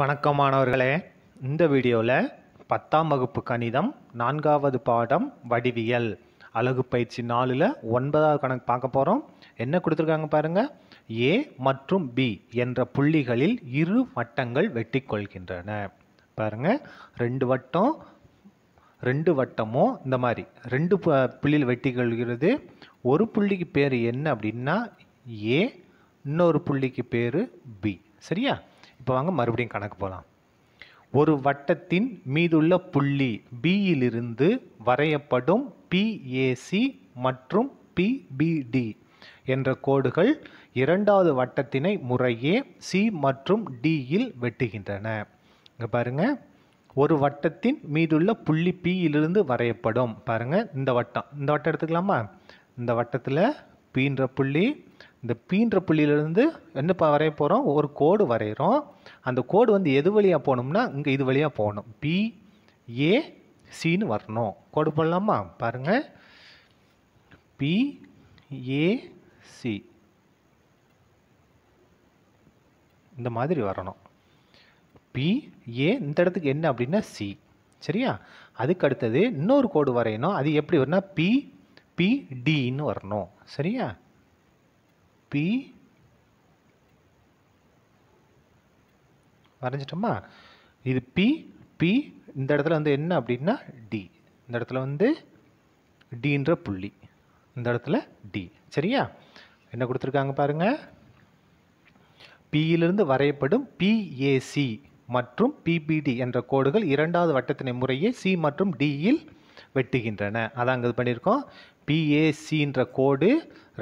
வணக்கமானவர்களே இந்த வீடியோவில் பத்தாம் வகுப்பு கணிதம் நான்காவது பாடம் வடிவியல் அழகு பயிற்சி நாலில் ஒன்பதாவது கணக்கு பார்க்க போகிறோம் என்ன கொடுத்துருக்காங்க பாருங்கள் ஏ மற்றும் பி என்ற புள்ளிகளில் இரு வட்டங்கள் வெட்டி கொள்கின்றன பாருங்கள் ரெண்டு வட்டம் ரெண்டு வட்டமும் இந்த மாதிரி ரெண்டு புள்ளியில் வெட்டி கொள்கிறது ஒரு புள்ளிக்கு பேர் என்ன அப்படின்னா ஏ இன்னொரு புள்ளிக்கு பேர் பி சரியா இப்போ வாங்க மறுபடியும் கணக்கு போகலாம் ஒரு வட்டத்தின் மீதுள்ள புள்ளி பியிலிருந்து வரையப்படும் பிஏசி மற்றும் பிபிடி என்ற கோடுகள் இரண்டாவது வட்டத்தினை முறையே சி மற்றும் டியில் வெட்டுகின்றன இங்கே பாருங்கள் ஒரு வட்டத்தின் மீதுள்ள புள்ளி பியிலிருந்து வரையப்படும் பாருங்கள் இந்த வட்டம் இந்த வட்டம் எடுத்துக்கலாமா இந்த வட்டத்தில் பின்ற புள்ளி இந்த பீன்ற புள்ளியிலேருந்து என்ன வரைய போகிறோம் ஒரு கோடு வரைகிறோம் அந்த கோடு வந்து எது வழியாக போகணும்னா இங்கே இது வழியாக போகணும் பி ஏ சின்னு வரணும் கோடு போடலாமா பாருங்கள் பி ஏ சி இந்த மாதிரி வரணும் பி ஏ இந்த இடத்துக்கு என்ன அப்படின்னா சி சரியா அதுக்கு அடுத்தது இன்னொரு கோடு வரையணும் அது எப்படி வரணும் பி பி டின்னு வரணும் சரியா பி வரைஞ்சிட்டோமா இது பி பி இந்த இடத்துல வந்து என்ன அப்படின்னா டி இந்த இடத்துல வந்து டின்ற புள்ளி இந்த இடத்துல டி சரியா என்ன கொடுத்துருக்காங்க பாருங்கள் பியிலிருந்து வரையப்படும் பிஏசி மற்றும் பிபிடி என்ற கோடுகள் இரண்டாவது வட்டத்தினை முறையே சி மற்றும் டியில் வெட்டுகின்றன அதான் அங்கே இது பண்ணியிருக்கோம் பிஏசின்ற கோடு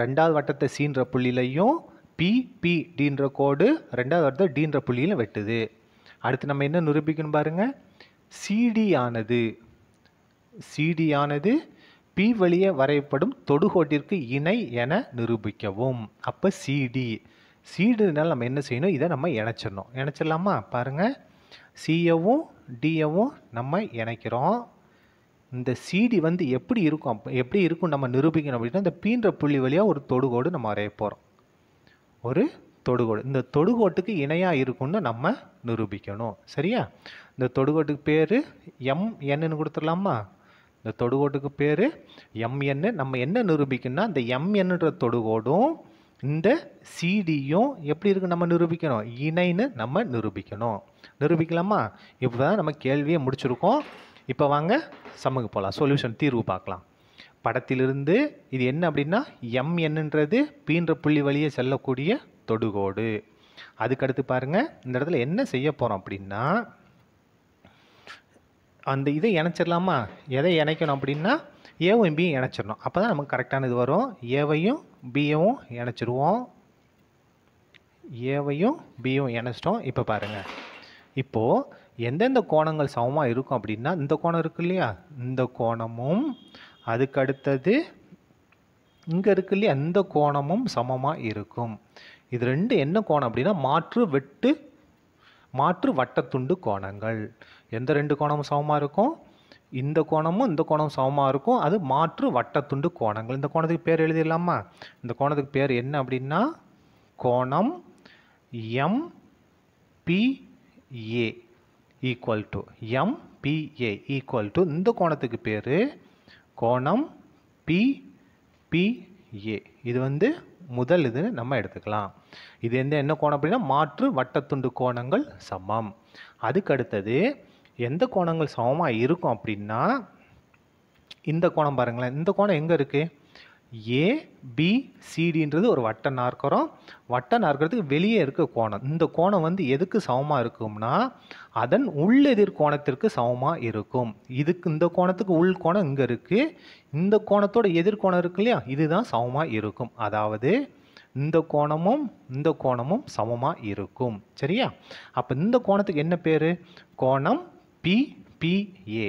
ரெண்டாவது வட்டத்தை சீன்ற புள்ளியிலையும் பிபிடின்ற கோடு ரெண்டாவது வட்டத்தை டின்ற புள்ளியிலும் வெட்டுது அடுத்து நம்ம என்ன நிரூபிக்கணும் பாருங்கள் சிடி ஆனது சிடி ஆனது பி வழியே வரையப்படும் தொடுகோட்டிற்கு இணை என நிரூபிக்கவும் அப்போ சிடி சீடுனால நம்ம என்ன செய்யணும் இதை நம்ம இணைச்சிடணும் இணைச்சிடலாமா பாருங்கள் சியவும் டியவும் நம்ம இணைக்கிறோம் இந்த சிடி வந்து எப்படி இருக்கும் அப்போ எப்படி இருக்கும் நம்ம நிரூபிக்கணும் அப்படின்னா இந்த பீன்ற புள்ளி வழியாக ஒரு தொடுகோடு நம்ம வரைய போகிறோம் ஒரு தொடுகோடு இந்த தொடுகோட்டுக்கு இணையாக இருக்கும்னு நம்ம நிரூபிக்கணும் சரியா இந்த தொடுகோட்டுக்கு பேர் எம் என்னன்னு கொடுத்துடலாமா இந்த தொடுகோட்டுக்கு பேர் எம்என்னு நம்ம என்ன நிரூபிக்கணும்னா இந்த எம்என்னுன்ற தொடுகோடும் இந்த சிடியும் எப்படி இருக்கு நம்ம நிரூபிக்கணும் இணைன்னு நம்ம நிரூபிக்கணும் நிரூபிக்கலாமா இப்போ தான் நம்ம கேள்வியை முடிச்சிருக்கோம் இப்போ வாங்க சம்முக்கு போகலாம் சொல்யூஷன் தீர்வு பார்க்கலாம் படத்திலிருந்து இது என்ன அப்படின்னா எம் என்னன்றது பீன்ற புள்ளி வழியே செல்லக்கூடிய தொடுகோடு அதுக்கடுத்து பாருங்கள் இந்த இடத்துல என்ன செய்ய போகிறோம் அப்படின்னா அந்த இதை இணைச்சிடலாமா எதை இணைக்கணும் அப்படின்னா ஏவும் பியும் இணைச்சிடணும் அப்போ தான் நமக்கு கரெக்டான இது வரும் ஏவையும் பியவும் இணைச்சிடுவோம் ஏவையும் பியும் இணைச்சிட்டோம் இப்போ பாருங்கள் இப்போது எந்தெந்த கோணங்கள் சமமாக இருக்கும் அப்படின்னா இந்த கோணம் இருக்கு இல்லையா இந்த கோணமும் அதுக்கு அடுத்தது இங்கே இருக்கு இல்லையா இந்த கோணமும் சமமாக இருக்கும் இது ரெண்டு என்ன கோணம் அப்படின்னா மாற்று வெட்டு மாற்று வட்டத்துண்டு கோணங்கள் எந்த ரெண்டு கோணமும் சமமாக இருக்கும் இந்த கோணமும் இந்த கோணமும் சமமாக இருக்கும் அது மாற்று வட்டத்துண்டு கோணங்கள் இந்த கோணத்துக்கு பேர் எழுதிடலாமா இந்த கோணத்துக்கு பேர் என்ன அப்படின்னா கோணம் M P A equal to MPA equal to இந்த கோணத்துக்கு பேர் கோணம் பிபிஏ இது வந்து முதல் இதுன்னு நம்ம எடுத்துக்கலாம் இது எந்த என்ன கோணம் அப்படின்னா மாற்று வட்டத்துண்டு கோணங்கள் சமம் அதுக்கு அடுத்தது எந்த கோணங்கள் சமமாக இருக்கும் அப்படின்னா இந்த கோணம் பாருங்களேன் இந்த கோணம் எங்கே இருக்குது ஏபிசிடின்றது ஒரு வட்ட நாற்கரம் வட்ட நாற்கரத்துக்கு வெளியே இருக்க கோணம் இந்த கோணம் வந்து எதுக்கு சமமாக இருக்கும்னா அதன் உள்ளெதிர் கோணத்திற்கு சமமாக இருக்கும் இதுக்கு இந்த கோணத்துக்கு உள் கோணம் இங்கே இருக்குது இந்த கோணத்தோட எதிர்கோணம் இருக்கு இல்லையா இதுதான் சமமாக இருக்கும் அதாவது இந்த கோணமும் இந்த கோணமும் சமமாக இருக்கும் சரியா அப்போ இந்த கோணத்துக்கு என்ன பேர் கோணம் பிபிஏ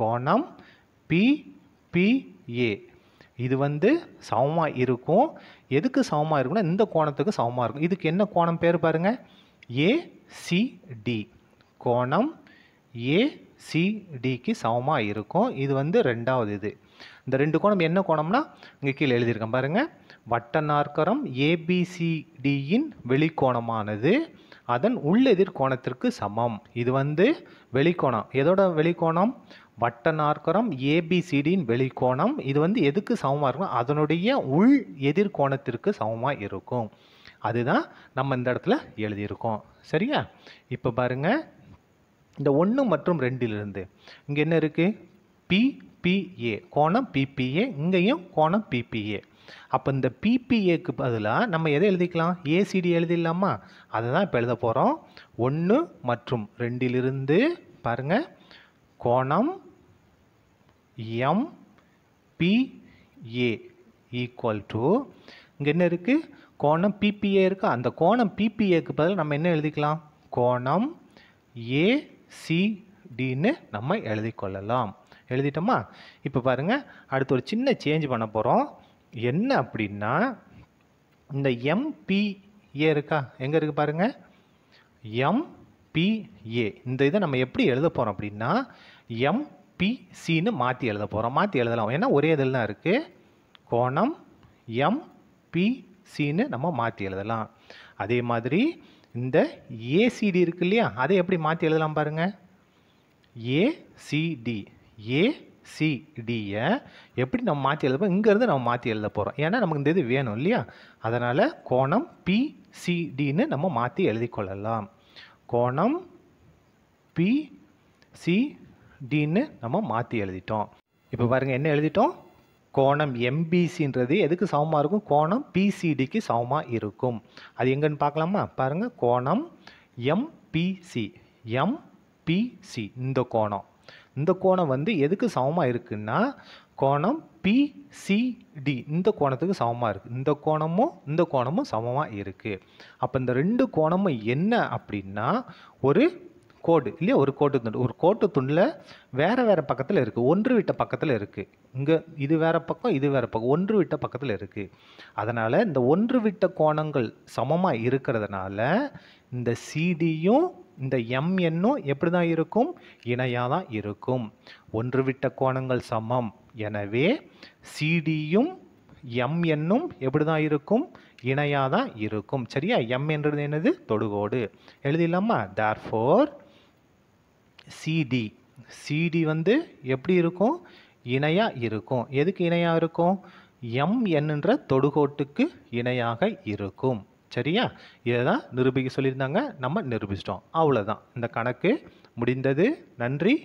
கோணம் பிபிஏ இது வந்து சமமாக இருக்கும் எதுக்கு சமமாக இருக்குன்னா இந்த கோணத்துக்கு சமமாக இருக்கும் இதுக்கு என்ன கோணம் பேர் பாருங்கள் ஏசிடி கோணம் ஏசிடிக்கு சமமாக இருக்கும் இது வந்து ரெண்டாவது இது இந்த ரெண்டு கோணம் என்ன கோணம்னா இங்கே கீழே எழுதியிருக்கேன் பாருங்கள் வட்ட நாற்கரம் ஏபிசிடியின் வெளிக்கோணமானது அதன் உள்ளெதிர் கோணத்திற்கு சமம் இது வந்து வெளிக்கோணம் எதோட வெளிக்கோணம் வட்ட நாற்கரம் ஏபிசிடியின் வெளிக்கோணம் இது வந்து எதுக்கு சமமாக இருக்கும் அதனுடைய உள் எதிர்கோணத்திற்கு சமமாக இருக்கும் அதுதான் நம்ம இந்த இடத்துல எழுதியிருக்கோம் சரியா இப்போ பாருங்கள் இந்த ஒன்று மற்றும் ரெண்டிலிருந்து இங்கே என்ன இருக்குது பி பிபிஏ கோணம் பிபிஏ இங்கேயும் கோணம் பிபிஏ அப்போ இந்த பிபிஏக்கு பதிலாக நம்ம எதை எழுதிக்கலாம் ஏசிடி எழுதிடலாமா அதை தான் இப்போ எழுத போகிறோம் ஒன்று மற்றும் ரெண்டிலிருந்து பாருங்கள் கோணம் எம் பிஏ ஈக்குவல் டு இங்கே என்ன இருக்குது கோணம் பிபிஏ இருக்குது அந்த கோணம் பிபிஏக்கு பதில் நம்ம என்ன எழுதிக்கலாம் கோணம் ஏசிடின்னு நம்ம எழுதிக்கொள்ளலாம் எழுதிட்டோமா இப்போ பாருங்கள் அடுத்து ஒரு சின்ன சேஞ்ச் பண்ண போகிறோம் என்ன அப்படின்னா இந்த எம்பிஏ இருக்கா எங்கே இருக்குது பாருங்கள் எம்பிஏ இந்த இதை நம்ம எப்படி எழுத போகிறோம் அப்படின்னா எம்பிசின்னு மாற்றி எழுத போகிறோம் மாற்றி எழுதலாம் ஏன்னா ஒரே இதில் தான் இருக்குது கோணம் எம்பிசின்னு நம்ம மாற்றி எழுதலாம் அதே மாதிரி இந்த ஏசிடி இருக்கு இல்லையா அதை எப்படி மாற்றி எழுதலாம் பாருங்கள் ஏசிடி ஏசிடியை எப்படி நம்ம மாற்றி எழுத போகிறோம் இங்கேருந்து நம்ம மாற்றி எழுத போகிறோம் ஏன்னா நமக்கு இந்த இது வேணும் இல்லையா அதனால் கோணம் பிசிடின்னு நம்ம மாற்றி எழுதிக்கொள்ளலாம் கோணம் பிசிடின்னு நம்ம மாற்றி எழுதிட்டோம் இப்போ பாருங்கள் என்ன எழுதிட்டோம் கோணம் எம்பிசின்றது எதுக்கு சமமாக இருக்கும் கோணம் பிசிடிக்கு சமமாக இருக்கும் அது எங்கன்னு பார்க்கலாமா பாருங்கள் கோணம் எம்பிசி எம்பிசி இந்த கோணம் இந்த கோணம் வந்து எதுக்கு சமமாக இருக்குன்னா கோணம் பிசிடி இந்த கோணத்துக்கு சமமாக இருக்குது இந்த கோணமும் இந்த கோணமும் சமமாக இருக்குது அப்போ இந்த ரெண்டு கோணமும் என்ன அப்படின்னா ஒரு கோடு இல்லையா ஒரு கோட்டு துண்டு ஒரு கோட்டு துண்டில் வேறு வேறு பக்கத்தில் இருக்குது ஒன்று விட்ட பக்கத்தில் இருக்குது இங்கே இது வேறு பக்கம் இது வேறு பக்கம் ஒன்று விட்ட பக்கத்தில் இருக்குது அதனால் இந்த ஒன்று விட்ட கோணங்கள் சமமாக இருக்கிறதுனால இந்த சிடியும் இந்த எம் எண்ணும் எப்படி தான் இருக்கும் இணையாக தான் இருக்கும் ஒன்று விட்ட கோணங்கள் சமம் எனவே சிடியும் எம் எண்ணும் எப்படி தான் இருக்கும் இணையாக தான் இருக்கும் சரியா எம் என்றது என்னது தொடுகோடு எழுதிடலாமா தேர் ஃபோர் சிடி சிடி வந்து எப்படி இருக்கும் இணையாக இருக்கும் எதுக்கு இணையாக இருக்கும் எம் என்ற தொடுகோட்டுக்கு இணையாக இருக்கும் சரியா இதை தான் நிரூபிக்க சொல்லியிருந்தாங்க நம்ம நிரூபிச்சிட்டோம் அவ்வளோதான் இந்த கணக்கு முடிந்தது நன்றி